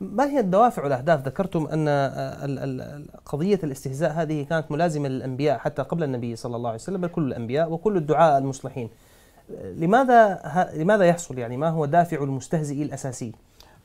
ما هي الدوافع والاهداف؟ ذكرتم ان آه، قضيه الاستهزاء هذه كانت ملازمه للانبياء حتى قبل النبي صلى الله عليه وسلم بل كل الانبياء وكل الدعاء المصلحين. لماذا لماذا يحصل يعني ما هو دافع المستهزئ الاساسي؟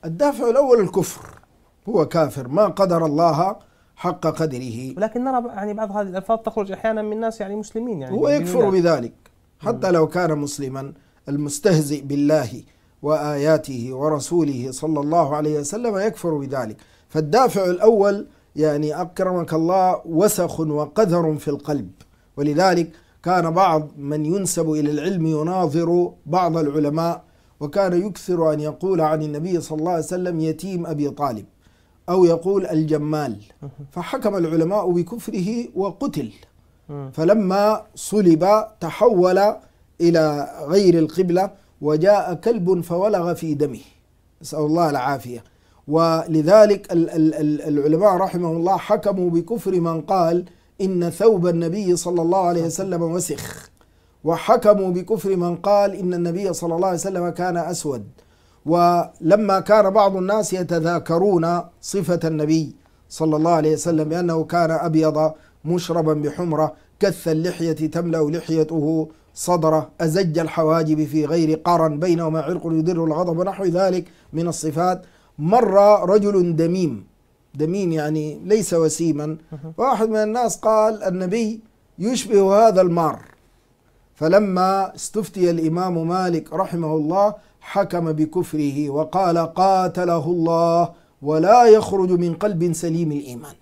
الدافع الاول الكفر هو كافر ما قدر الله حق قدره ولكن نرى يعني بعض هذه الالفاظ تخرج احيانا من ناس يعني مسلمين يعني هو يكفر بذلك حتى لو كان مسلما المستهزئ بالله وآياته ورسوله صلى الله عليه وسلم يكفر بذلك فالدافع الأول يعني أكرمك الله وسخ وقذر في القلب ولذلك كان بعض من ينسب إلى العلم يناظر بعض العلماء وكان يكثر أن يقول عن النبي صلى الله عليه وسلم يتيم أبي طالب أو يقول الجمال فحكم العلماء بكفره وقتل فلما صلب تحول إلى غير القبلة وجاء كلب فولغ في دمه نسأل الله العافية ولذلك العلماء رحمهم الله حكموا بكفر من قال إن ثوب النبي صلى الله عليه وسلم وسخ وحكموا بكفر من قال إن النبي صلى الله عليه وسلم كان أسود ولما كان بعض الناس يتذاكرون صفة النبي صلى الله عليه وسلم بأنه كان أبيض مشربا بحمرة كث اللحية تملأ لحيته صدره أزج الحواجب في غير قرن بينهما عرق يدر الغضب ونحو ذلك من الصفات مر رجل دميم دميم يعني ليس وسيما واحد من الناس قال النبي يشبه هذا المار فلما استفتي الإمام مالك رحمه الله حكم بكفره وقال قاتله الله ولا يخرج من قلب سليم الإيمان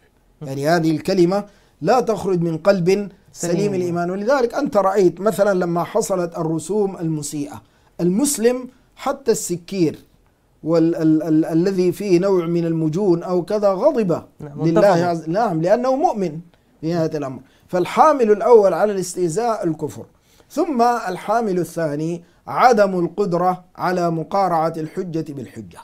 يعني هذه الكلمة لا تخرج من قلب سليم, الإيمان ولذلك أنت رأيت مثلا لما حصلت الرسوم المسيئة المسلم حتى السكير والذي فيه نوع من المجون أو كذا غضب نعم، لله عز نعم لأنه مؤمن في نهاية الأمر فالحامل الأول على الاستهزاء الكفر ثم الحامل الثاني عدم القدرة على مقارعة الحجة بالحجة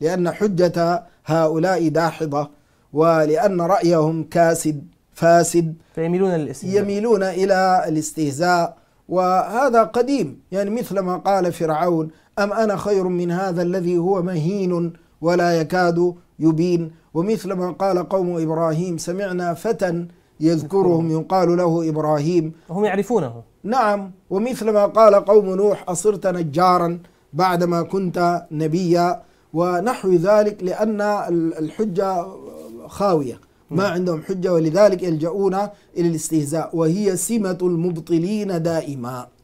لأن حجة هؤلاء داحضة ولأن رأيهم كاسد فاسد فيميلون للاستهزاء يميلون إلى الاستهزاء وهذا قديم يعني مثل ما قال فرعون أم أنا خير من هذا الذي هو مهين ولا يكاد يبين ومثل ما قال قوم إبراهيم سمعنا فتى يذكرهم يقال له إبراهيم هم يعرفونه نعم ومثل ما قال قوم نوح أصرت نجارا بعدما كنت نبيا ونحو ذلك لأن الحجة خاوية ما نعم. عندهم حجة ولذلك يلجؤون إلى الاستهزاء وهي سمة المبطلين دائما